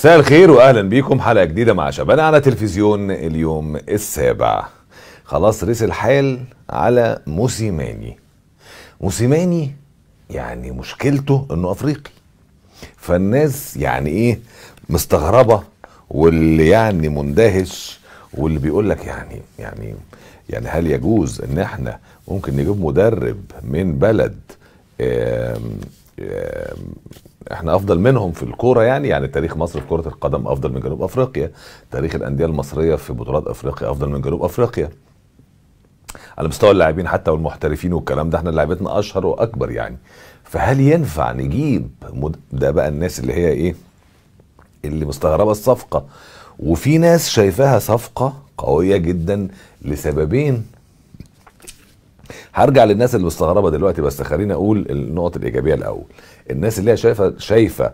مساء الخير واهلا بيكم حلقه جديده مع شبانة على تلفزيون اليوم السابع خلاص رس الحال على موسيماني موسيماني يعني مشكلته انه افريقي فالناس يعني ايه مستغربه واللي يعني مندهش واللي بيقول لك يعني يعني يعني هل يجوز ان احنا ممكن نجيب مدرب من بلد احنا افضل منهم في الكوره يعني يعني تاريخ مصر في كره القدم افضل من جنوب افريقيا تاريخ الانديه المصريه في بطولات افريقيا افضل من جنوب افريقيا على مستوى اللاعبين حتى والمحترفين والكلام ده احنا لعبتنا اشهر واكبر يعني فهل ينفع نجيب مد... ده بقى الناس اللي هي ايه اللي مستغربه الصفقه وفي ناس شايفاها صفقه قويه جدا لسببين هرجع للناس اللي مستغربه دلوقتي بس خليني اقول النقط الايجابيه الاول الناس اللي هي شايفه شايفه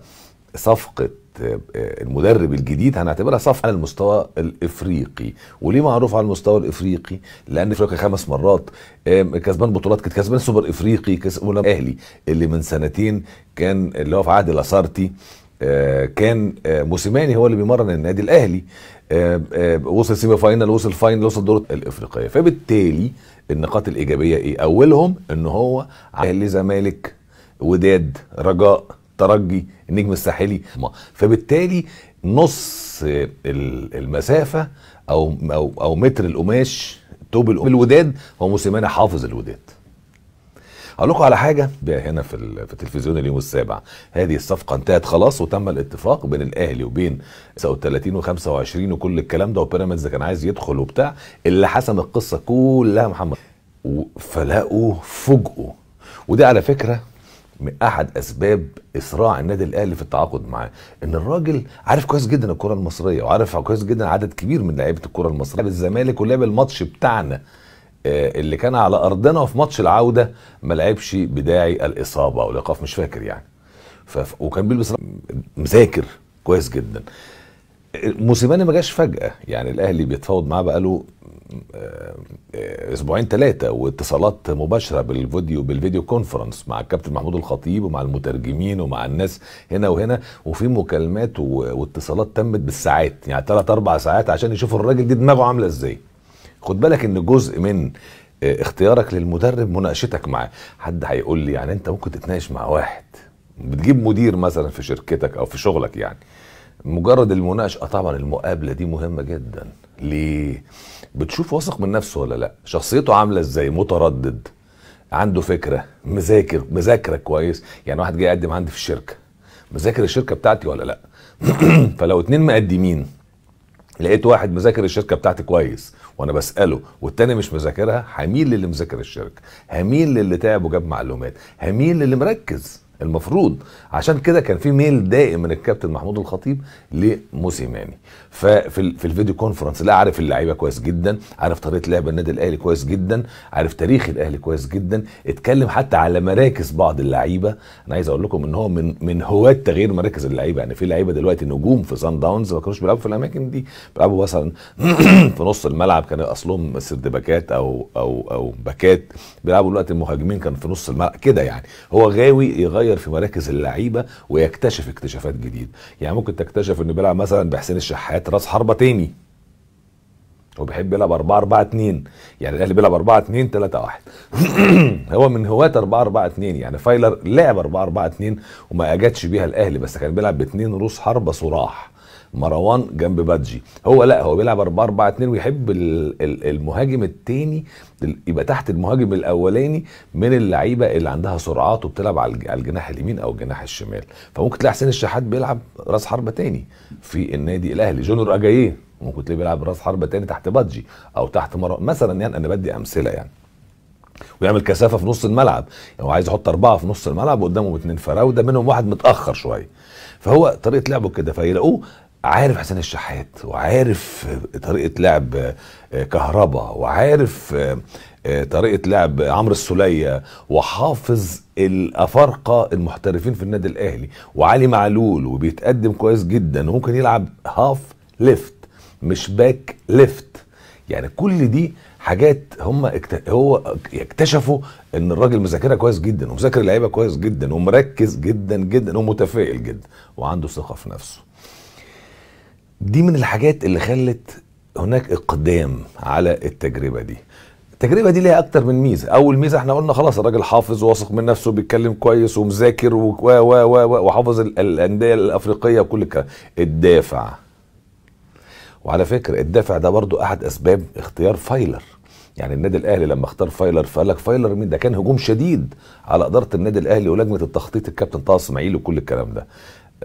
صفقه آه، المدرب الجديد هنعتبرها صفقه على المستوى الافريقي وليه معروف على المستوى الافريقي لان افريقيا خمس مرات كسبان بطولات كانت كسبان سوبر افريقي كسبان الاهلي اللي من سنتين كان اللي هو في عهد لاسارتي آه، كان آه، موسيماني هو اللي بيمرن النادي الاهلي وصل سيمي فاينل وصل فاينل وصل دور الافريقيه فبالتالي النقاط الايجابيه ايه اولهم ان هو اهلي زمالك وداد رجاء ترجي النجم الساحلي فبالتالي نص المسافه او او او متر القماش توب الوداد هو موسيماني حافظ الوداد اقول لكم على حاجه بقى هنا في في التلفزيون اليوم السابع هذه الصفقه انتهت خلاص وتم الاتفاق بين الاهلي وبين 30 و25 وكل الكلام ده وبيراميدز كان عايز يدخل وبتاع اللي حسم القصه كلها محمد فلاقوا فوجئوا وده على فكره من احد اسباب اسراع النادي الاهلي في التعاقد معاه ان الراجل عارف كويس جدا الكره المصريه وعارف كويس جدا عدد كبير من لعيبه الكره المصريه الزمالك ولعب الماتش بتاعنا آه، اللي كان على ارضنا وفي ماتش العوده ما لعبش بداعي الاصابه او الايقاف مش فاكر يعني ف... وكان بيلبس مذاكر كويس جدا موسيماني ما جاش فجاه يعني الاهلي بيتفاوض معاه بقاله آه، آه، اسبوعين ثلاثه واتصالات مباشره بالفيديو بالفيديو كونفرنس مع الكابتن محمود الخطيب ومع المترجمين ومع الناس هنا وهنا وفي مكالمات واتصالات تمت بالساعات يعني ثلاث اربع ساعات عشان يشوفوا الراجل دي دماغه عامله ازاي خد بالك ان جزء من آه، اختيارك للمدرب مناقشتك معاه حد هيقول لي يعني انت ممكن تتناقش مع واحد بتجيب مدير مثلا في شركتك او في شغلك يعني مجرد المناقشه آه، طبعا المقابله دي مهمه جدا ليه بتشوف واثق من نفسه ولا لا شخصيته عامله ازاي متردد عنده فكره مذاكر مذاكره كويس يعني واحد جاي يقدم عندي في الشركه مذاكر الشركه بتاعتي ولا لا فلو اتنين مقدمين لقيت واحد مذاكر الشركه بتاعتي كويس وانا بساله والتاني مش مذاكرها هميل للي مذاكر الشركه هميل للي تعب وجاب معلومات هميل للي مركز المفروض عشان كده كان في ميل دائم من الكابتن محمود الخطيب لموسيماني ففي في الفيديو كونفرنس لا عارف اللعيبه كويس جدا عارف طريقه لعب النادي الاهلي كويس جدا عارف تاريخ الاهلي كويس جدا اتكلم حتى على مراكز بعض اللعيبه انا عايز اقول لكم ان هو من من هواه تغيير مراكز اللعيبه يعني في لعيبه دلوقتي نجوم في سان داونز ما كانوش بيلعبوا في الاماكن دي بيلعبوا مثلا في نص الملعب كان اصلهم سرد باكات او او او باكات بيلعبوا دلوقتي المهاجمين كان في نص الملعب كده يعني هو غاوي يغير يغير في مراكز اللعيبه ويكتشف اكتشافات جديده يعني ممكن تكتشف انه بيلعب مثلا بحسين الشحات راس حربه تاني هو بيحب يلعب 4 4 2 يعني الاهلي بيلعب 4 2 3 1 هو من هواة 4 4 2 يعني فايلر لعب 4 4 2 وما اجتش بيها الاهلي بس كان بيلعب باثنين روس حربه صراح مروان جنب بادجي هو لا هو بيلعب 4 4 2 ويحب المهاجم الثاني يبقى تحت المهاجم الاولاني من اللعيبه اللي عندها سرعات وبتلعب على الجناح اليمين او الجناح الشمال فممكن تلاقي حسين الشحات بيلعب راس حربه ثاني في النادي الاهلي جونور اجاييه ممكن تلاقيه بيلعب راس حربه ثاني تحت بادجي او تحت مروان مثلا يعني انا بدي امثله يعني ويعمل كثافه في نص الملعب يعني هو عايز يحط اربعه في نص الملعب وقدامهم اتنين فراوده منهم واحد متاخر شويه فهو طريقه لعبه كده فيلاقوه عارف حسين الشحات وعارف طريقه لعب آه، كهربا وعارف آه، آه، طريقه لعب عمرو السوليه وحافظ الافارقه المحترفين في النادي الاهلي وعلي معلول وبيتقدم كويس جدا وممكن يلعب هاف ليفت مش باك ليفت يعني كل دي حاجات هم اكت... هو اكتشفوا ان الراجل مذاكرها كويس جدا ومذاكر اللعيبه كويس جدا ومركز جدا جدا ومتفائل جدا وعنده ثقه في نفسه دي من الحاجات اللي خلت هناك اقدام على التجربه دي التجربه دي ليها اكتر من ميزه اول ميزه احنا قلنا خلاص الراجل حافظ واثق من نفسه بيتكلم كويس ومذاكر و و و وحافظ الانديه الافريقيه وكل الكلام الدافع وعلى فكره الدافع ده برضو احد اسباب اختيار فايلر يعني النادي الاهلي لما اختار فايلر فقال لك فايلر مين ده كان هجوم شديد على اداره النادي الاهلي ولجنه التخطيط الكابتن طه اسماعيل وكل الكلام ده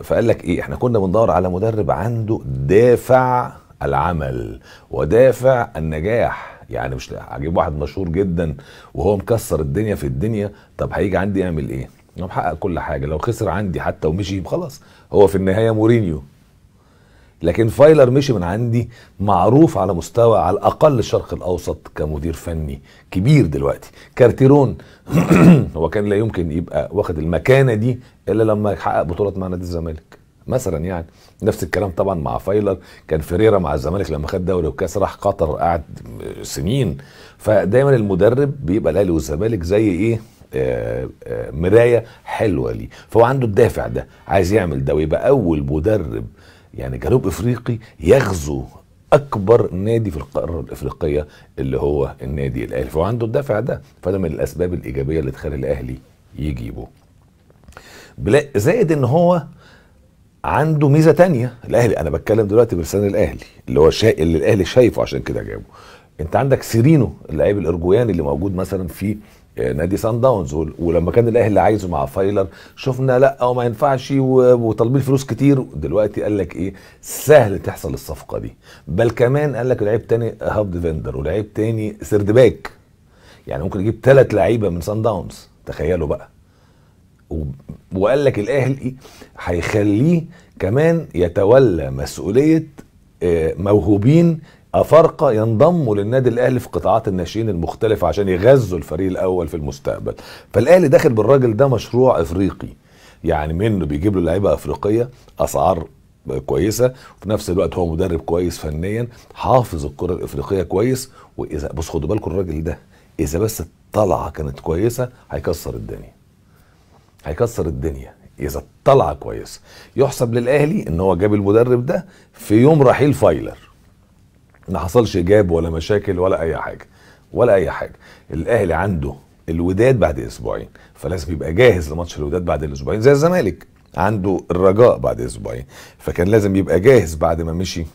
فقال لك ايه احنا كنا بندور على مدرب عنده دافع العمل ودافع النجاح يعني مش هجيب واحد مشهور جدا وهو مكسر الدنيا في الدنيا طب هيجي عندي يعمل ايه؟ هو محقق كل حاجه لو خسر عندي حتى ومشي خلاص هو في النهايه مورينيو لكن فايلر مشي من عندي معروف على مستوى على الاقل الشرق الاوسط كمدير فني كبير دلوقتي كارتيرون هو كان لا يمكن يبقى واخد المكانه دي الا لما يحقق بطولات مع نادي الزمالك مثلا يعني نفس الكلام طبعا مع فايلر كان فيريرا مع الزمالك لما خد دوري وكاس راح قطر قعد سنين فدايما المدرب بيبقى الاهلي والزمالك زي ايه آآ آه، آآ آه، مرايه حلوه ليه فهو عنده الدافع ده عايز يعمل ده ويبقى اول مدرب يعني جنوب افريقي يغزو اكبر نادي في القاره الافريقيه اللي هو النادي الاهلي فهو عنده الدافع ده فده من الاسباب الايجابيه اللي تخلي الاهلي يجيبه زائد ان هو عنده ميزه تانية الاهلي انا بتكلم دلوقتي بلسان الاهلي اللي هو شا... اللي الاهلي شايفه عشان كده جابه انت عندك سيرينو اللاعب الارجوياني اللي موجود مثلا في آه، نادي سان داونز ولما كان الاهلي عايزه مع فايلر شفنا لا وما ينفعش وطالبين فلوس كتير دلوقتي قال لك ايه سهل تحصل الصفقه دي بل كمان قال لك لعيب تاني هاب ديفندر ولعيب تاني سيرد باك يعني ممكن يجيب ثلاث لعيبه من سان داونز تخيلوا بقى وقال لك الاهلي هيخليه كمان يتولى مسؤوليه آه، موهوبين أفارقة ينضموا للنادي الأهلي في قطاعات الناشئين المختلفة عشان يغذوا الفريق الأول في المستقبل فالأهلي داخل بالراجل ده مشروع أفريقي يعني منه بيجيب له لعيبة أفريقية أسعار كويسة وفي نفس الوقت هو مدرب كويس فنيا حافظ الكرة الإفريقية كويس وإذا بص خدوا بالكم الراجل ده إذا بس الطلعة كانت كويسة هيكسر الدنيا هيكسر الدنيا اذا الطلعه كويسه يحسب للاهلي ان هو جاب المدرب ده في يوم رحيل فايلر ما حصلش اجاب ولا مشاكل ولا اي حاجه ولا اي حاجه الاهلي عنده الوداد بعد اسبوعين فلازم يبقى جاهز لماتش الوداد بعد الاسبوعين زي الزمالك عنده الرجاء بعد اسبوعين فكان لازم يبقى جاهز بعد ما مشي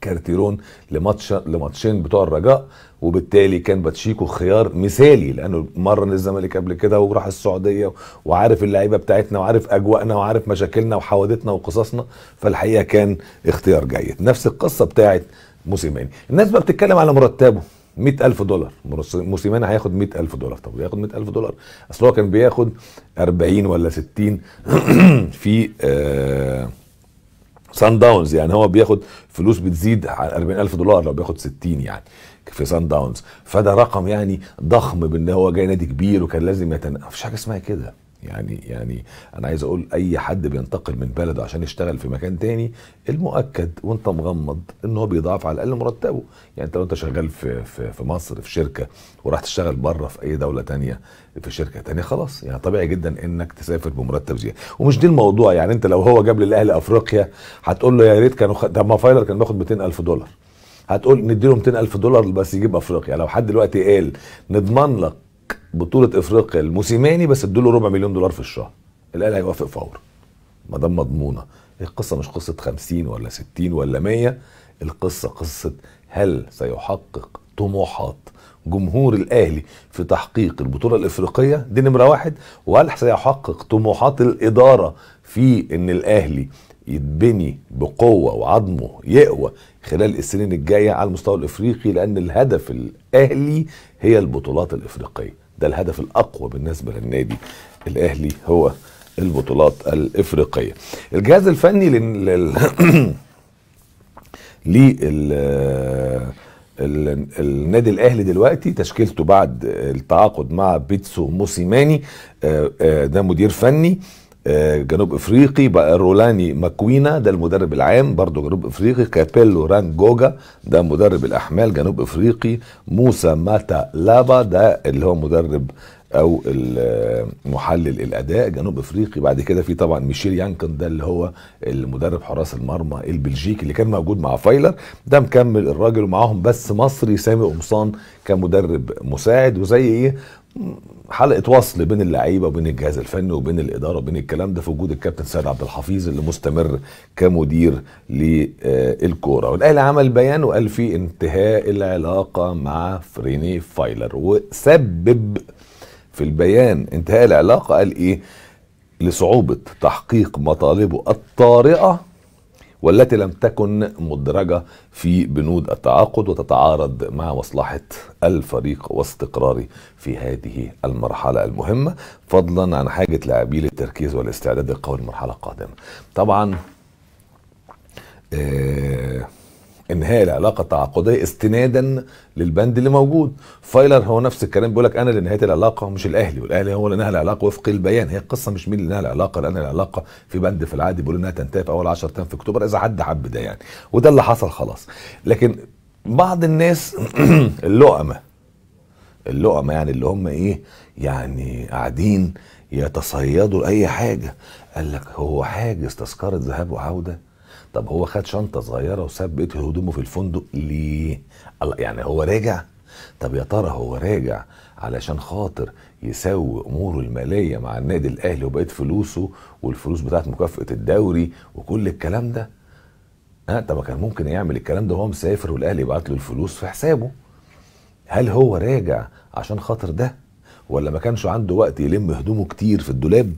كارتيرون لماتش لماتشين بتوع الرجاء وبالتالي كان باتشيكو خيار مثالي لانه مرن الزمالك قبل كده وراح السعوديه وعارف اللعيبه بتاعتنا وعارف اجواءنا وعارف مشاكلنا وحوادثنا وقصصنا فالحقيقه كان اختيار جيد نفس القصه بتاعت موسيماني الناس بقى بتتكلم على مرتبه 100000 دولار موسيماني هياخد 100000 دولار طب ياخد 100000 دولار اصل هو كان بياخد 40 ولا 60 في سان آه، داونز يعني هو بياخد فلوس بتزيد على 40000 دولار لو بياخد 60 يعني في سان داونز فده رقم يعني ضخم بان هو جاي نادي كبير وكان لازم يتنقل مفيش حاجه اسمها كده يعني يعني انا عايز اقول اي حد بينتقل من بلده عشان يشتغل في مكان تاني المؤكد وانت مغمض ان هو بيضاعف على الاقل مرتبه يعني انت لو انت شغال في في, في مصر في شركه وراح تشتغل بره في اي دوله تانية في شركه تانية خلاص يعني طبيعي جدا انك تسافر بمرتب زياده ومش دي الموضوع يعني انت لو هو جاب للاهلي افريقيا هتقول له يا ريت كانوا خ... طب ما فايلر كان باخد 200000 دولار هتقول نديله 200000 دولار بس يجيب افريقيا لو حد دلوقتي قال نضمن لك بطوله افريقيا الموسيماني بس ادوا له ربع مليون دولار في الشهر الاهلي هيوافق فورا ما دام مضمونه القصه مش قصه 50 ولا 60 ولا 100 القصه قصه هل سيحقق طموحات جمهور الاهلي في تحقيق البطوله الافريقيه دي نمره واحد وهل سيحقق طموحات الاداره في ان الاهلي يتبني بقوه وعظمه يقوى خلال السنين الجايه على المستوى الافريقي لان الهدف الاهلي هي البطولات الافريقيه ده الهدف الاقوى بالنسبه للنادي الاهلي هو البطولات الافريقيه الجهاز الفني لل, لل... النادي الاهلي دلوقتي تشكيلته بعد التعاقد مع بيتسو موسيماني آه، آه، ده مدير فني جنوب افريقي بقى رولاني ماكوينا ده المدرب العام برضه جنوب افريقي كابيلو رانجوجا ده مدرب الاحمال جنوب افريقي موسى ماتا لابا ده اللي هو مدرب او محلل الاداء جنوب افريقي بعد كده في طبعا ميشيل يانكن ده اللي هو المدرب حراس المرمى البلجيكي اللي كان موجود مع فايلر ده مكمل الراجل ومعاهم بس مصري سامي قمصان كمدرب مساعد وزي ايه حلقه وصل بين اللعيبه وبين الجهاز الفني وبين الاداره وبين الكلام ده في وجود الكابتن سيد عبد الحفيظ اللي مستمر كمدير للكوره والاهلي عمل بيان وقال فيه انتهاء العلاقه مع فريني فايلر وسبب في البيان انتهاء العلاقه قال ايه لصعوبه تحقيق مطالبه الطارئه والتي لم تكن مدرجة في بنود التعاقد وتتعارض مع مصلحة الفريق واستقراره في هذه المرحلة المهمة فضلا عن حاجة لاعبيه للتركيز والاستعداد القوي للمرحلة القادمة طبعا آه انهاء العلاقه التعاقديه استنادا للبند اللي موجود فايلر هو نفس الكلام بيقول لك انا اللي نهيت العلاقه مش الاهلي والاهلي هو اللي نهى العلاقه وفق البيان هي القصه مش مين اللي نهى العلاقه لان العلاقه في بند في العادي بيقول انها تنتهي في اول 10 ايام في اكتوبر اذا حد حب ده يعني وده اللي حصل خلاص لكن بعض الناس اللقمه اللقمه يعني اللي هم ايه يعني قاعدين يتصيدوا اي حاجه قال لك هو حاجز تذكره ذهاب وعوده طب هو خد شنطه صغيره وساب بقيه هدومه في الفندق ليه يعني هو راجع طب يا ترى هو راجع علشان خاطر يسوي اموره الماليه مع النادي الاهلي وبقيه فلوسه والفلوس بتاعت مكافاه الدوري وكل الكلام ده ها طب كان ممكن يعمل الكلام ده وهو مسافر والاهلي يبعت له الفلوس في حسابه هل هو راجع عشان خاطر ده ولا ما كانش عنده وقت يلم هدومه كتير في الدولاب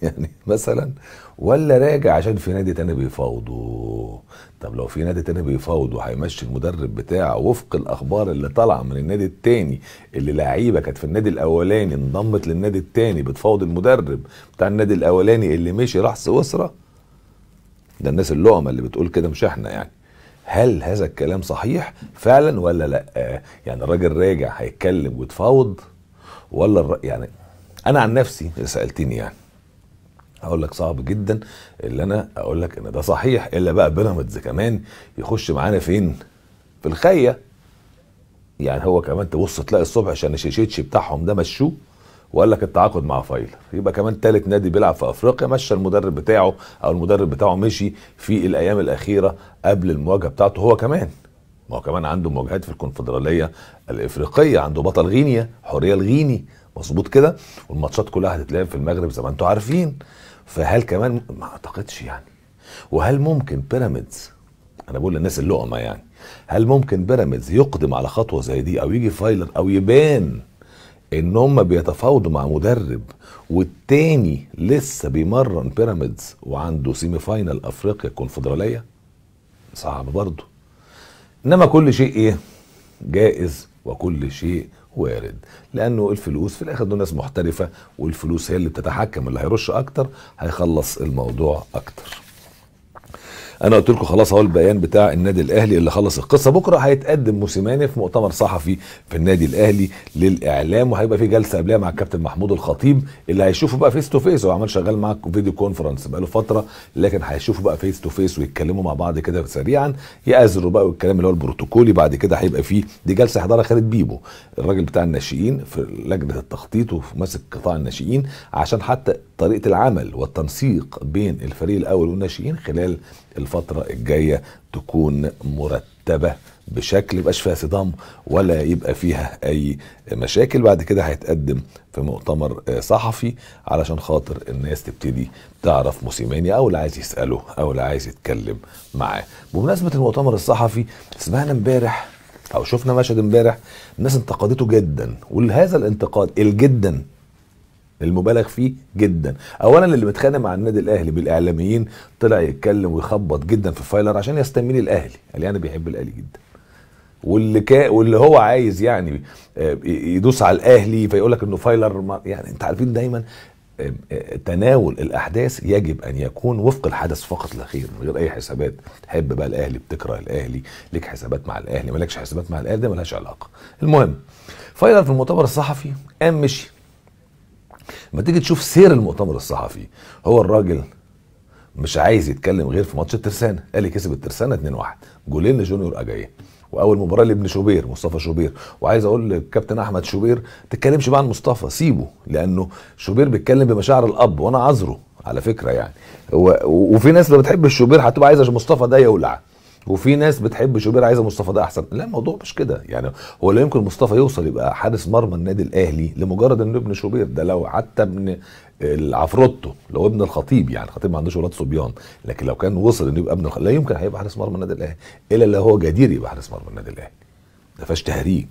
يعني مثلا ولا راجع عشان في نادي تاني بيفاوضه طب لو في نادي تاني بيفاوضه هيمشي المدرب بتاعه وفق الاخبار اللي طالعه من النادي التاني اللي لعيبه كانت في النادي الاولاني انضمت للنادي التاني بتفاوض المدرب بتاع النادي الاولاني اللي مشي راح سويسرا ده الناس اللعمه اللي بتقول كده مش احنا يعني هل هذا الكلام صحيح فعلا ولا لا يعني الراجل راجع هيتكلم ويتفاوض ولا الر... يعني انا عن نفسي سالتني يعني هقول لك صعب جدا اللي انا اقول لك ان ده صحيح الا بقى بيراميدز كمان يخش معانا فين في الخيه يعني هو كمان تبص تلاقي الصبح عشان الشيشيتش بتاعهم ده مشوه وقال لك التعاقد مع فايلر يبقى كمان ثالث نادي بيلعب في افريقيا مشى المدرب بتاعه او المدرب بتاعه مشي في الايام الاخيره قبل المواجهه بتاعته هو كمان ما هو كمان عنده مواجهات في الكونفدراليه الافريقيه عنده بطل غينيا حوريه الغيني مظبوط كده والماتشات كلها هتتلعب في المغرب زي ما انتم عارفين فهل كمان ما اعتقدش يعني وهل ممكن بيراميدز انا بقول للناس اللقمه يعني هل ممكن بيراميدز يقدم على خطوه زي دي او يجي فايلر او يبان ان هم بيتفاوضوا مع مدرب والتاني لسه بيمرن بيراميدز وعنده سيمي فاينل افريقيا الكونفدراليه صعب برضه انما كل شيء ايه جائز وكل شيء وارد لانه الفلوس في الاخر دول ناس محترفه والفلوس هي اللي بتتحكم اللي هيرش اكتر هيخلص الموضوع اكتر انا قلت لكم خلاص اهو البيان بتاع النادي الاهلي اللي خلص القصه بكره هيتقدم موسيماني في مؤتمر صحفي في النادي الاهلي للاعلام وهيبقى في جلسه قبلها مع الكابتن محمود الخطيب اللي هيشوفه بقى فيس تو فيس هو عمال شغال معاك فيديو كونفرنس بقى له فتره لكن هيشوفه بقى فيس تو فيس ويتكلموا مع بعض كده سريعا يأزروا بقى والكلام اللي هو البروتوكولي بعد كده هيبقى فيه دي جلسه حضرها خالد بيبو الراجل بتاع الناشئين في لجنه التخطيط وماسك قطاع الناشئين عشان حتى طريقه العمل والتنسيق بين الفريق الاول والناشئين خلال الفتره الجايه تكون مرتبه بشكل يبقاش فيها صدام ولا يبقى فيها اي مشاكل بعد كده هيتقدم في مؤتمر آه، صحفي علشان خاطر الناس تبتدي تعرف موسيماني او اللي عايز يساله او اللي عايز يتكلم معاه بمناسبه المؤتمر الصحفي سمعنا امبارح او شفنا مشهد امبارح الناس انتقدته جدا ولهذا الانتقاد الجدا المبالغ فيه جدا اولا اللي متخانق مع النادي الاهلي بالاعلاميين طلع يتكلم ويخبط جدا في فايلر عشان يستمين الاهلي قال يعني بيحب الاهلي جدا واللي كا واللي هو عايز يعني آه، يدوس على الاهلي فيقول لك انه فايلر يعني انت عارفين دايما آه، آه، تناول الاحداث يجب ان يكون وفق الحدث فقط لا خير من غير اي حسابات تحب بقى الاهلي بتكره الاهلي ليك حسابات مع الاهلي مالكش حسابات مع الاهلي ده ملهاش علاقه المهم فايلر في المؤتمر الصحفي قام مشي ما تيجي تشوف سير المؤتمر الصحفي هو الراجل مش عايز يتكلم غير في ماتش الترسانه لي كسب الترسانه 2-1 جولين لجونيور اجايه واول مباراه لابن شوبير مصطفى شوبير وعايز اقول للكابتن احمد شوبير ما تتكلمش بقى عن مصطفى سيبه لانه شوبير بيتكلم بمشاعر الاب وانا عذره على فكره يعني و... وفي ناس ما بتحبش الشوبير هتبقى عايزه مصطفى ده يولع وفي ناس بتحب شوبير عايزه مصطفى ده احسن لا الموضوع مش كده يعني هو لا يمكن مصطفى يوصل يبقى حارس مرمى النادي الاهلي لمجرد انه ابن شوبير ده لو حتى من العفروتو لو ابن الخطيب يعني الخطيب ما عندوش ولاد صبيان لكن لو كان وصل انه يبقى ابن الخطيب لا يمكن هيبقى حارس مرمى النادي الاهلي الا لو هو جدير يبقى حارس مرمى النادي الاهلي ما فيهاش تهريج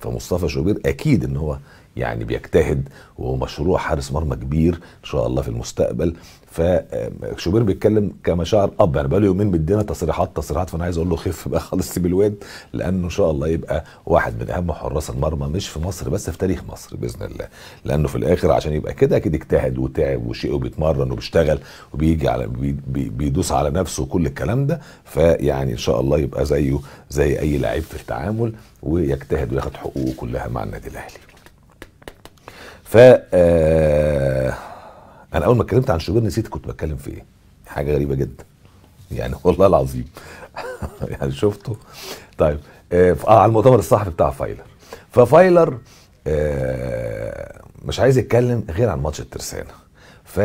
فمصطفى شوبير اكيد ان هو يعني بيجتهد ومشروع حارس مرمى كبير ان شاء الله في المستقبل فشوبير بيتكلم كمشاعر اب يعني بقاله يومين بيدينا تصريحات تصريحات فانا عايز اقول له خف بقى خالص سيب الواد لانه ان شاء الله يبقى واحد من اهم حراس المرمى مش في مصر بس في تاريخ مصر باذن الله لانه في الاخر عشان يبقى كده اكيد اجتهد وتعب وشيء وبيتمرن وبيشتغل وبيجي على بي بي بيدوس على نفسه وكل الكلام ده فيعني ان شاء الله يبقى زيه زي اي لعيب في التعامل ويجتهد وياخد حقوقه كلها مع النادي الاهلي ف آه، انا اول ما اتكلمت عن شوبير نسيت كنت بتكلم في ايه حاجه غريبه جدا يعني والله العظيم يعني شفته طيب آه،, اه على المؤتمر الصحفي بتاع فايلر ففايلر اه مش عايز يتكلم غير عن ماتش الترسانه ف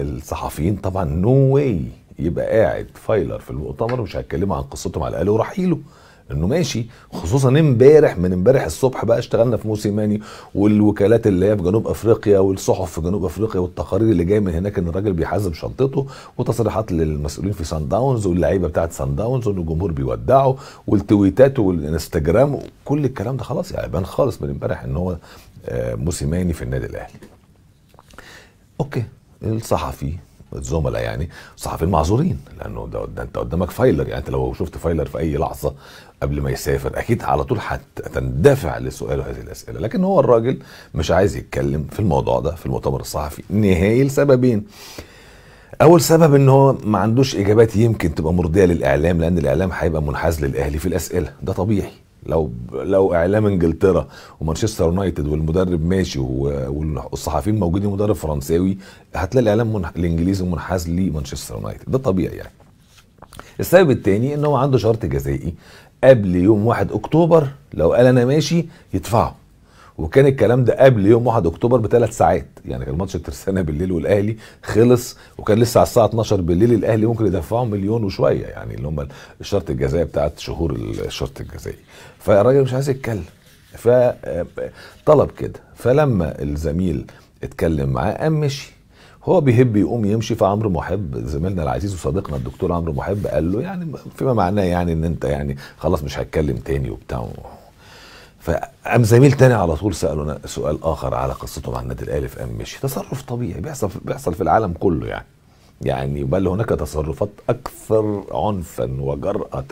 الصحفيين طبعا نو no واي يبقى قاعد فايلر في المؤتمر ومش هيتكلموا عن قصته مع الاهلي ورحيله انه ماشي خصوصا امبارح من امبارح الصبح بقى اشتغلنا في موسيماني والوكالات اللي هي في جنوب افريقيا والصحف في جنوب افريقيا والتقارير اللي جايه من هناك ان الراجل بيحزم شنطته وتصريحات للمسؤولين في سان داونز واللعيبه بتاعه سان داونز وان الجمهور بيودعه والتويتات والانستجرام كل الكلام ده خلاص يعني بان خالص من امبارح ان هو آه، موسيماني في النادي الاهلي. اوكي الصحفي الزملاء يعني الصحفيين معذورين لانه ده, ده انت قدامك فايلر يعني انت لو شفت فايلر في اي لحظه قبل ما يسافر اكيد على طول هتندفع لسؤاله هذه الاسئله لكن هو الراجل مش عايز يتكلم في الموضوع ده في المؤتمر الصحفي نهائي لسببين اول سبب ان هو ما عندوش اجابات يمكن تبقى مرضيه للاعلام لان الاعلام هيبقى منحاز للاهلي في الاسئله ده طبيعي لو لو اعلام انجلترا ومانشستر يونايتد والمدرب ماشي والصحفيين موجودين مدرب فرنساوي هتلاقي الاعلام منح... الانجليزي منحاز لمانشستر يونايتد ده طبيعي يعني السبب الثاني ان هو عنده شرط جزائي قبل يوم 1 اكتوبر لو قال انا ماشي يدفعوا وكان الكلام ده قبل يوم 1 اكتوبر بثلاث ساعات يعني كان ماتش الترسانه بالليل والاهلي خلص وكان لسه على الساعه 12 بالليل الاهلي ممكن يدفعوا مليون وشويه يعني اللي هم الشرط الجزائي بتاعت شهور الشرط الجزائي فالراجل مش عايز يتكلم فطلب آه، كده فلما الزميل اتكلم معاه قام مشي هو بيهب يقوم يمشي فعمرو محب زميلنا العزيز وصديقنا الدكتور عمرو محب قال له يعني فيما معناه يعني ان انت يعني خلاص مش هتكلم تاني وبتاع فقام زميل تاني على طول ساله سؤال اخر على قصته مع النادي الاهلي فقام مشي تصرف طبيعي بيحصل بيحصل في العالم كله يعني يعني بل هناك تصرفات اكثر عنفا وجراه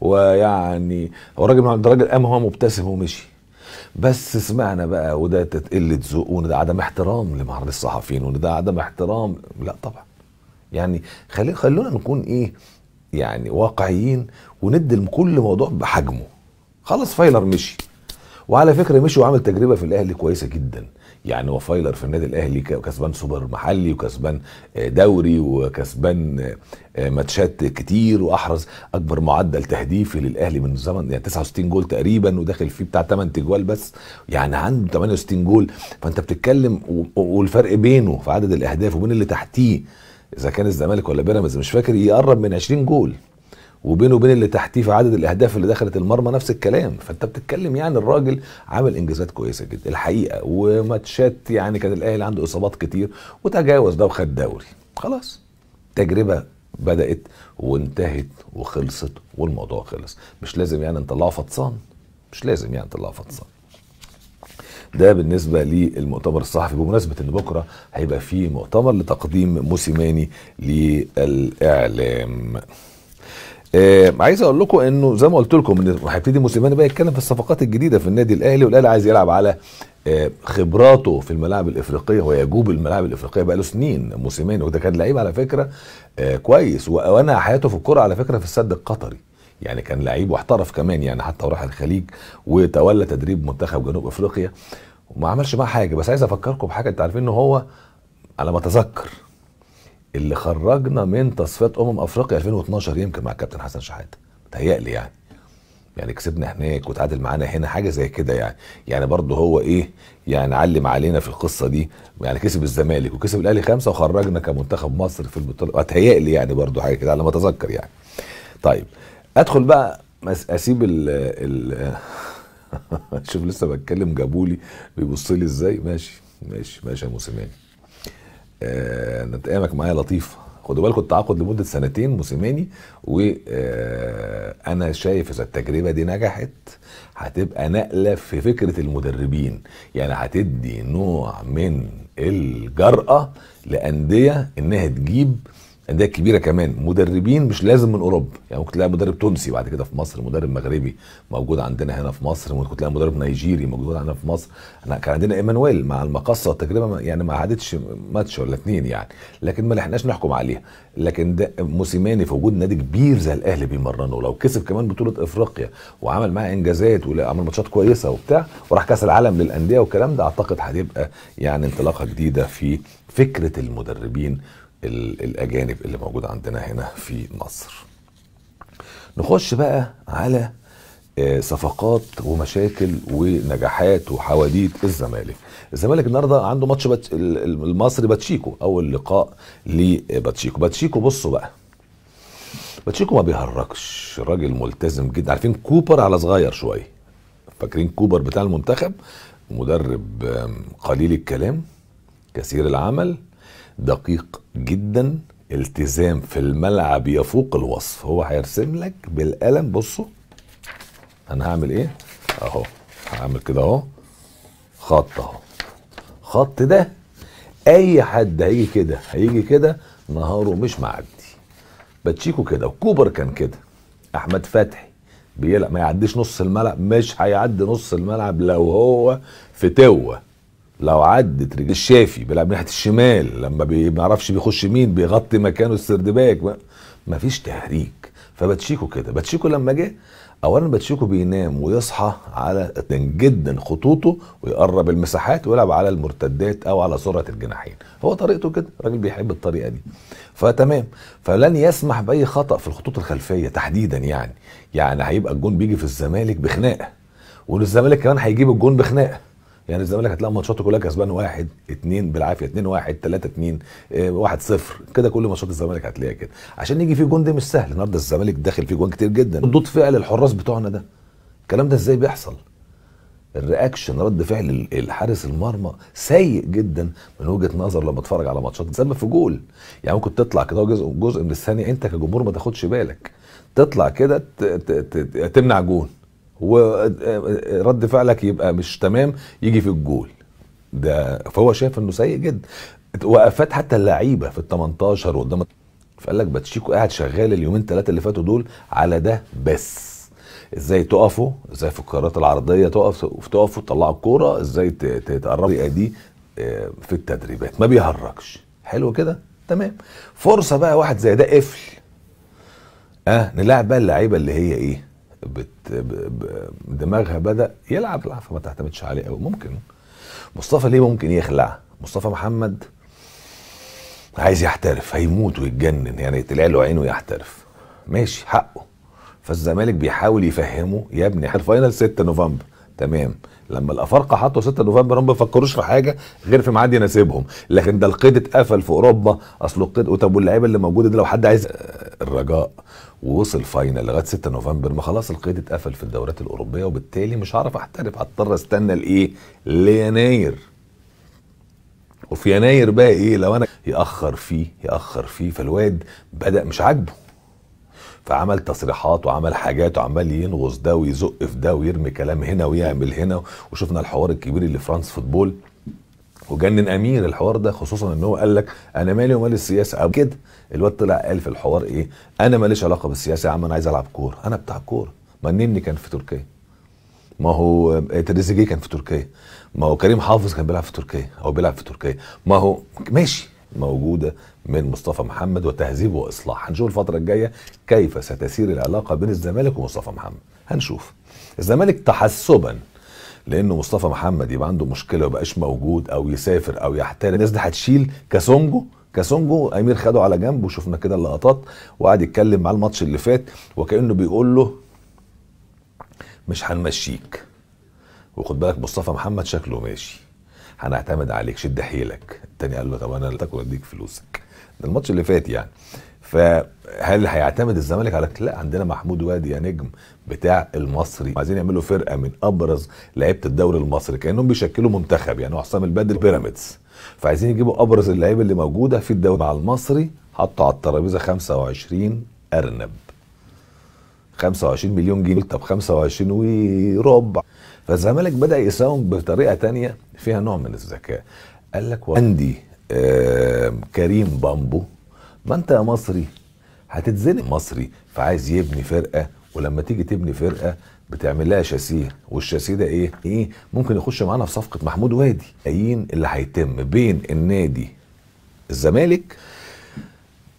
ويعني هو راجل من عند راجل قام هو مبتسم ومشي بس سمعنا بقى وده قله ذوق وده عدم احترام لمعرض الصحفيين وده عدم احترام لا طبعا يعني خلي خلونا نكون ايه يعني واقعيين وندي لكل موضوع بحجمه خلاص فايلر مشي وعلى فكره مشي وعمل تجربه في الاهلي كويسه جدا يعني وفايلر في النادي الاهلي كسبان سوبر محلي وكسبان آه، دوري وكسبان آه، ماتشات كتير واحرز اكبر معدل تهديفي للاهلي من زمن يعني 69 جول تقريبا وداخل فيه بتاع 8 تجوال بس يعني عنده 68 جول فانت بتتكلم والفرق بينه في عدد الاهداف وبين اللي تحتيه اذا كان الزمالك ولا بيراميدز مش فاكر يقرب من 20 جول وبينه وبين اللي تحتيه في عدد الاهداف اللي دخلت المرمى نفس الكلام فانت بتتكلم يعني الراجل عمل انجازات كويسه جدا الحقيقه وماتشات يعني كان الاهلي عنده اصابات كتير وتجاوز ده وخد دوري خلاص تجربه بدات وانتهت وخلصت والموضوع خلص مش لازم يعني نطلعه فطسان مش لازم يعني نطلعه فطسان ده بالنسبه للمؤتمر الصحفي بمناسبه ان بكره هيبقى في مؤتمر لتقديم موسيماني للاعلام آه عايز اقول لكم انه زي ما قلت لكم ان هيبتدي موسيماني بقى يتكلم في الصفقات الجديده في النادي الاهلي والاهلي عايز يلعب على آه خبراته في الملاعب الافريقيه ويجوب الملاعب الافريقيه بقى له سنين موسيماني وده كان لعيب على فكره آه كويس وانا حياته في الكره على فكره في السد القطري يعني كان لعيب واحترف كمان يعني حتى وراح الخليج وتولى تدريب منتخب جنوب افريقيا وما عملش معاه حاجه بس عايز افكركم بحاجه انتوا عارفين ان هو على ما اتذكر اللي خرجنا من تصفيات امم افريقيا 2012 يمكن مع كابتن حسن شحاته متهيألي يعني يعني كسبنا هناك وتعادل معانا هنا حاجه زي كده يعني يعني برضه هو ايه يعني علم علينا في القصه دي يعني كسب الزمالك وكسب الاهلي خمسه وخرجنا كمنتخب مصر في البطوله اتهيألي يعني برضه حاجه كده على ما اتذكر يعني طيب ادخل بقى اسيب ال ال شوف لسه بتكلم جابولي بيبص لي ازاي ماشي ماشي ماشي يا موسيماني انت آه، نتقابلك معايا لطيف خدوا بالكوا التعاقد لمده سنتين موسيماني وانا آه، شايف اذا التجربه دي نجحت هتبقى نقله في فكره المدربين يعني هتدي نوع من الجراه لانديه انها تجيب انديه كبيره كمان مدربين مش لازم من اوروبا يعني ممكن تلاقي مدرب تونسي بعد كده في مصر مدرب مغربي موجود عندنا هنا في مصر ممكن تلاقي مدرب نيجيري موجود عندنا في مصر احنا كان عندنا ايمانويل مع المقصه والتجربه يعني ما عادتش ماتش ولا اتنين يعني لكن ما لحقناش نحكم عليها لكن ده موسيماني في وجود نادي كبير زي الاهلي بيمرنه لو كسب كمان بطوله افريقيا وعمل معاه انجازات وعمل ماتشات كويسه وبتاع وراح كاس العالم للانديه والكلام ده اعتقد هتبقى يعني انطلاقه جديده في فكره المدربين الاجانب اللي موجود عندنا هنا في مصر نخش بقى على آه، صفقات ومشاكل ونجاحات وحواديت الزمالك الزمالك النهارده عنده ماتش بات المصري باتشيكو اول لقاء لباتشيكو باتشيكو بصوا بقى باتشيكو ما بيهركش راجل ملتزم جدا عارفين كوبر على صغير شويه فاكرين كوبر بتاع المنتخب مدرب قليل الكلام كثير العمل دقيق جدا التزام في الملعب يفوق الوصف هو هيرسم لك بالقلم بصوا انا هعمل ايه اهو هعمل كده اهو خط اهو خط ده اي حد هيجي كده هيجي كده نهاره مش معدي باتشيكو كده وكوبر كان كده احمد فتحي بيلعب ما يعديش نص الملعب مش هيعدي نص الملعب لو هو فتوه لو عدت رجل الشافي بيلعب ناحيه الشمال لما بيعرفش بيخش مين بيغطي مكانه السردباك مفيش تهريج فباتشيكو كده باتشيكو لما جه اولا باتشيكو بينام ويصحى على جدا خطوطه ويقرب المساحات ويلعب على المرتدات او على سرعه الجناحين هو طريقته كده راجل بيحب الطريقه دي فتمام فلن يسمح باي خطا في الخطوط الخلفيه تحديدا يعني يعني هيبقى الجون بيجي في الزمالك بخناقه والزمالك كمان هيجيب الجون بخناقه يعني الزمالك هتلاقي ماتشاته كلها كسبان واحد اتنين بالعافيه اتنين واحد تلاته اتنين اه واحد صفر كده كل ماتشات الزمالك هتلاقيها كده عشان يجي فيه جون ده مش سهل النهارده الزمالك داخل فيه جون كتير جدا ردود فعل الحراس بتوعنا ده الكلام ده ازاي بيحصل؟ الرياكشن رد فعل الحارس المرمى سيء جدا من وجهه نظر لما اتفرج على ماتشات تسبب في جول يعني ممكن تطلع كده جزء جزء من الثانيه انت كجمهور ما تاخدش بالك تطلع كده تمنع جون ورد فعلك يبقى مش تمام يجي في الجول ده فهو شايف انه سيء جدا وقفات حتى اللعيبه في ال 18 قدام فقال لك باتشيكو قاعد شغال اليومين ثلاثه اللي فاتوا دول على ده بس ازاي تقفوا ازاي في الكرات العرضيه تقف تقفوا تطلعوا الكوره ازاي تقربوا دي آه، في التدريبات ما بيهركش حلو كده تمام فرصه بقى واحد زي ده قفل اه نلاعب بقى اللعيبه اللي هي ايه بت... دماغها بدا يلعب لعبه فما تعتمدش عليه قوي ممكن مصطفى ليه ممكن يخلع مصطفى محمد عايز يحترف هيموت ويتجنن يعني يطلع له عينه يحترف ماشي حقه فالزمالك بيحاول يفهمه يا ابني الفاينل 6 نوفمبر تمام لما الافارقه حطوا 6 نوفمبر هم ما بيفكروش في حاجه غير في ميعاد يناسبهم لكن ده القيد اتقفل في اوروبا اصل القيد وطب واللعيبه اللي موجوده دي لو حد عايز الرجاء ووصل فاينل لغايه 6 نوفمبر ما خلاص القيد اتقفل في الدورات الاوروبيه وبالتالي مش هعرف احترف هضطر استنى لايه ليناير وفي يناير بقى ايه لو انا ياخر فيه ياخر فيه فالواد بدا مش عاجبه فعمل تصريحات وعمل حاجات وعمال ينغص ده ويزق في ده ويرمي كلام هنا ويعمل هنا وشفنا الحوار الكبير اللي فرانس فوتبول وجنن امير الحوار ده خصوصا ان هو قال لك انا مالي ومال السياسه او كده الواد طلع قال في الحوار ايه انا ماليش علاقه بالسياسه يا عم انا عايز العب كوره انا بتاع كوره ما النني كان في تركيا ما هو تريزيجيه كان في تركيا ما هو كريم حافظ كان بيلعب في تركيا او بيلعب في تركيا ما هو ماشي موجوده من مصطفى محمد وتهذيب واصلاح هنشوف الفتره الجايه كيف ستسير العلاقه بين الزمالك ومصطفى محمد هنشوف الزمالك تحسبا لانه مصطفى محمد يبقى عنده مشكله وبقاش موجود او يسافر او يحتال الناس دي هتشيل كاسونجو كاسونجو امير خده على جنب وشفنا كده اللقطات وقعد يتكلم معاه الماتش اللي فات وكانه بيقول له مش هنمشيك وخد بالك مصطفى محمد شكله ماشي هنعتمد عليك شد حيلك التاني قال له طب انا لا اديك فلوسك ده الماتش اللي فات يعني فهل هيعتمد الزمالك على لا عندنا محمود وادي يا نجم بتاع المصري عايزين يعملوا فرقه من ابرز لعيبه الدوري المصري كانهم بيشكلوا منتخب يعني حسام البدر بيراميدز فعايزين يجيبوا ابرز اللعيبه اللي موجوده في الدوري مع المصري حطوا على الترابيزه 25 ارنب 25 مليون جنيه طب 25 وربع فالزمالك بدا يساوم بطريقه تانية فيها نوع من الذكاء قال لك عندي آه كريم بامبو ما انت يا مصري هتتزنق مصري فعايز يبني فرقه ولما تيجي تبني فرقه بتعمل لها شاسيه والشاسيه ده ايه؟ ايه ممكن يخش معانا في صفقه محمود وادي قايين اللي هيتم بين النادي الزمالك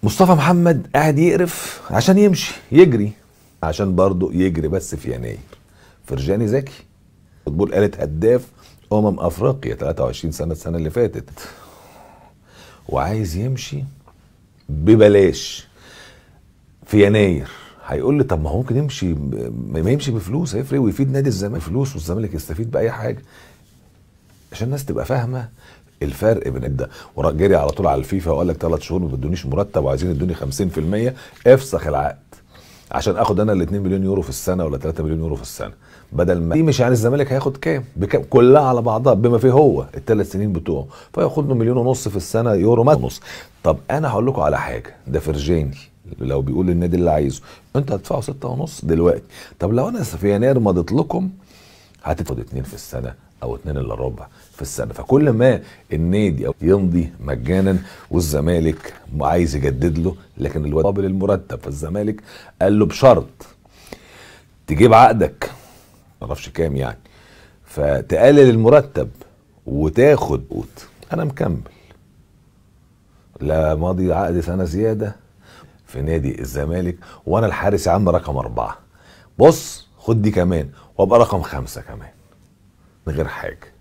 مصطفى محمد قاعد يقرف عشان يمشي يجري عشان برضه يجري بس في يناير فرجاني زكي فوتبول قالت هداف امم افريقيا 23 سنه السنه اللي فاتت وعايز يمشي ببلاش في يناير هيقول لي طب ما هو ممكن يمشي ما يمشي بفلوس هيفرق ويفيد نادي الزمالك بفلوس والزمالك يستفيد باي حاجه عشان الناس تبقى فاهمه الفرق بين ده وراح جري على طول على الفيفا وقال لك ثلاث شهور ما بدونيش مرتب وعايزين يدوني 50% افسخ العقد عشان اخد انا ال 2 مليون يورو في السنه ولا 3 مليون يورو في السنه بدل ما دي مش يعني الزمالك هياخد كام بكام كلها على بعضها بما فيه هو الثلاث سنين بتوعه فياخد له مليون ونص في السنه يورو مثلا نص طب انا هقول لكم على حاجه ده فرجاني لو بيقول للنادي اللي عايزه انت هتدفعوا ستة ونص دلوقتي طب لو انا في يناير مضيت لكم هتدفعوا اتنين في السنه او اتنين الا ربع في السنه فكل ما النادي يمضي مجانا والزمالك عايز يجدد له لكن الواد قابل المرتب فالزمالك قال له بشرط تجيب عقدك معرفش كام يعني فتقلل المرتب وتاخد قوت انا مكمل لا ماضي عقد سنه زياده في نادي الزمالك وانا الحارس يا عم رقم اربعه بص خد دي كمان وابقى رقم خمسه كمان من غير حاجه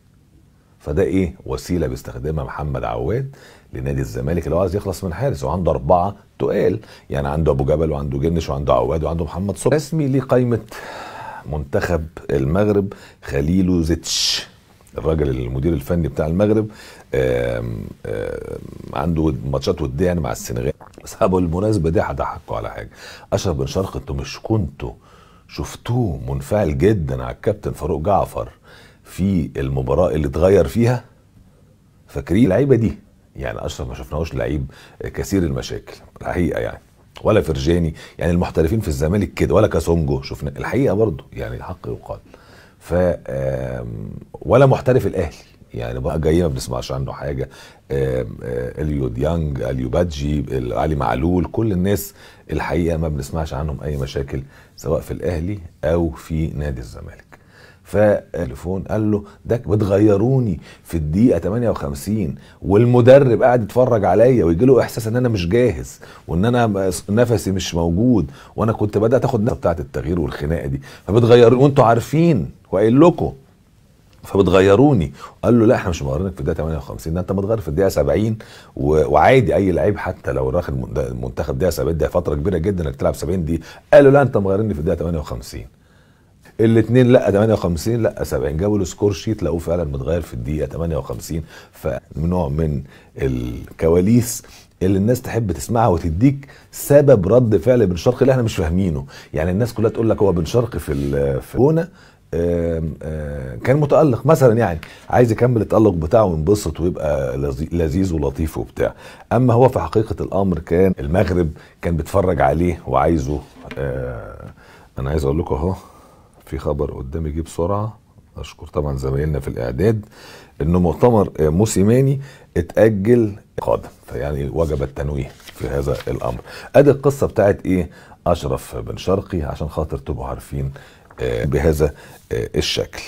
فده ايه وسيله بيستخدمها محمد عواد لنادي الزمالك اللي هو عايز يخلص من حارس وعنده اربعه تقال يعني عنده ابو جبل وعنده جنش وعنده عواد وعنده محمد صبحي رسمي لقائمه منتخب المغرب خليلو زيتش الراجل المدير الفني بتاع المغرب آم آم عنده ماتشات وديه يعني مع السنغال بس بالمناسبه دي هضحكوا على حاجه اشرف بن شرق انتوا مش كنتوا شفتوه منفعل جدا على الكابتن فاروق جعفر في المباراه اللي اتغير فيها فاكرين اللعيبه دي يعني اشرف ما شفناهوش لعيب كثير المشاكل الحقيقه يعني ولا فرجاني يعني المحترفين في الزمالك كده ولا كاسونجو شفنا الحقيقه برضو يعني الحق يقال ف ولا محترف الاهلي يعني بقى جاي ما بنسمعش عنه حاجه آه، اليو ديانج اليو باتجي علي معلول كل الناس الحقيقه ما بنسمعش عنهم اي مشاكل سواء في الاهلي او في نادي الزمالك فالفون قال له ده بتغيروني في الدقيقه 58 والمدرب قاعد يتفرج عليا ويجي له احساس ان انا مش جاهز وان انا نفسي مش موجود وانا كنت بدات اخد بتاعه التغيير والخناقه دي فبتغيروني وانتوا عارفين وقايل لكم فبتغيروني قال له لا احنا مش مغيرينك في الدقيقه 58 ده انت متغير في الدقيقه 70 وعادي اي لعيب حتى لو راخد المنتخب دقيقه 70 ده فتره كبيره جدا انك تلعب 70 دي له لا انت مغيرني في الدقيقه 58 الاثنين لا 58 لا 70 جابوا السكور شيت لقوه فعلا متغير في الدقيقه 58 فنوع من الكواليس اللي الناس تحب تسمعها وتديك سبب رد فعل بن شرقي اللي احنا مش فاهمينه يعني الناس كلها تقول لك هو بن شرقي في في جونه كان متالق مثلا يعني عايز يكمل التالق بتاعه وينبسط ويبقى لذيذ ولطيف وبتاع اما هو في حقيقه الامر كان المغرب كان بيتفرج عليه وعايزه آه، انا عايز اقول لكم اهو في خبر قدامي جه بسرعه اشكر طبعا زمايلنا في الاعداد ان مؤتمر آه، موسيماني اتاجل قادم فيعني وجب التنويه في هذا الامر ادي القصه بتاعت ايه اشرف بن شرقي عشان خاطر تبقوا عارفين آه، بهذا آه، الشكل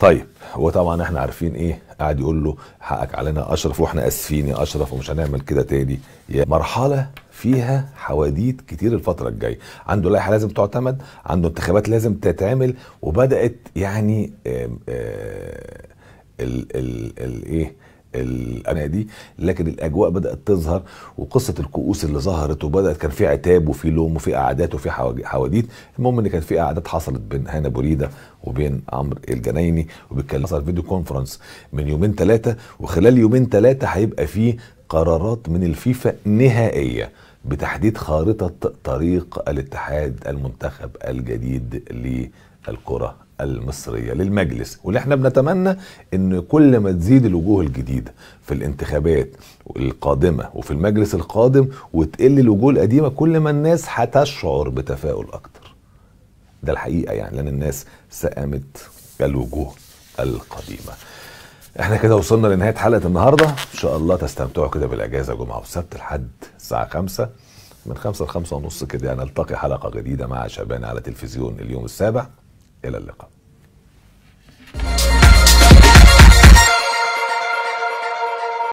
طيب هو طبعا احنا عارفين ايه قاعد يقول له حقك علينا اشرف واحنا اسفين يا اشرف ومش هنعمل كده تاني يا مرحله فيها حواديت كتير الفتره الجايه عنده لائحه لازم تعتمد عنده انتخابات لازم تتعمل وبدات يعني آه، الايه الانا دي لكن الاجواء بدات تظهر وقصه الكؤوس اللي ظهرت وبدات كان في عتاب وفي لوم وفي قعدات وفي حواديت المهم ان كان في قعدات حصلت بين هانا بوريدا وبين عمرو الجنايني وبيتكلم حصل فيديو كونفرنس من يومين ثلاثه وخلال يومين ثلاثه هيبقى فيه قرارات من الفيفا نهائيه بتحديد خارطة طريق الاتحاد المنتخب الجديد للكرة المصرية للمجلس واللي احنا بنتمنى ان كل ما تزيد الوجوه الجديدة في الانتخابات القادمة وفي المجلس القادم وتقل الوجوه القديمة كل ما الناس هتشعر بتفاؤل اكتر ده الحقيقة يعني لان الناس سأمت الوجوه القديمه احنا كده وصلنا لنهايه حلقه النهارده ان شاء الله تستمتعوا كده بالاجازه جمعه وسبت لحد الساعه خمسة من خمسة ل ونص كده نلتقي حلقه جديده مع شبان على تلفزيون اليوم السابع الى اللقاء